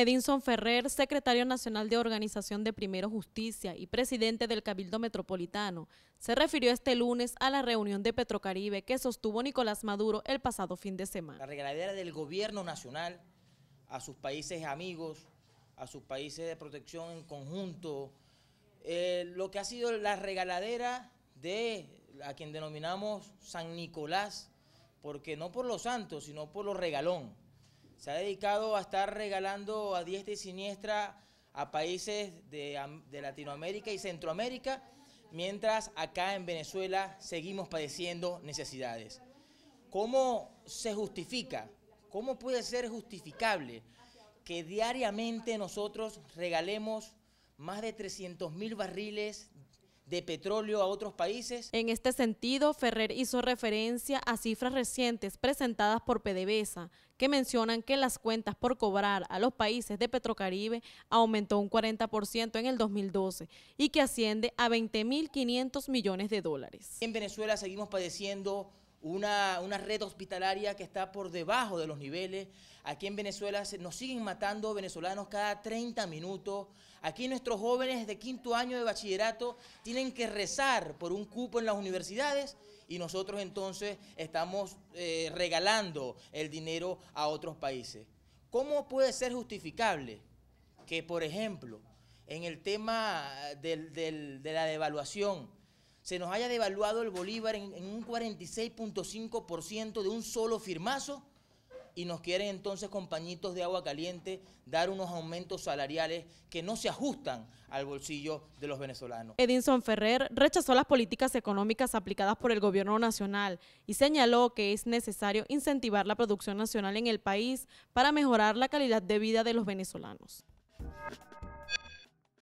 Edinson Ferrer, secretario nacional de Organización de Primero Justicia y presidente del Cabildo Metropolitano, se refirió este lunes a la reunión de Petrocaribe que sostuvo Nicolás Maduro el pasado fin de semana. La regaladera del gobierno nacional a sus países amigos, a sus países de protección en conjunto, eh, lo que ha sido la regaladera de a quien denominamos San Nicolás, porque no por los santos, sino por los regalón se ha dedicado a estar regalando a diestra y siniestra a países de, Latinoamérica y Centroamérica, mientras acá en Venezuela seguimos padeciendo necesidades. ¿Cómo se justifica? ¿Cómo puede ser justificable que diariamente nosotros regalemos más de 300 mil barriles de petróleo a otros países. En este sentido, Ferrer hizo referencia a cifras recientes presentadas por PDVSA, que mencionan que las cuentas por cobrar a los países de Petrocaribe aumentó un 40% en el 2012 y que asciende a 20.500 millones de dólares. En Venezuela seguimos padeciendo una, una, red hospitalaria que está por debajo de los niveles. Aquí en Venezuela nos siguen matando venezolanos cada 30 minutos. Aquí nuestros jóvenes de quinto año de bachillerato tienen que rezar por un cupo en las universidades y nosotros entonces estamos eh, regalando el dinero a otros países. ¿Cómo puede ser justificable que, por ejemplo, en el tema del, del, de la devaluación, se nos haya devaluado el bolívar en, un 46.5% de un solo firmazo y nos quieren entonces compañitos de agua caliente dar unos aumentos salariales que no se ajustan al bolsillo de los venezolanos. Edinson Ferrer rechazó las políticas económicas aplicadas por el gobierno nacional y señaló que es necesario incentivar la producción nacional en el país para mejorar la calidad de vida de los venezolanos.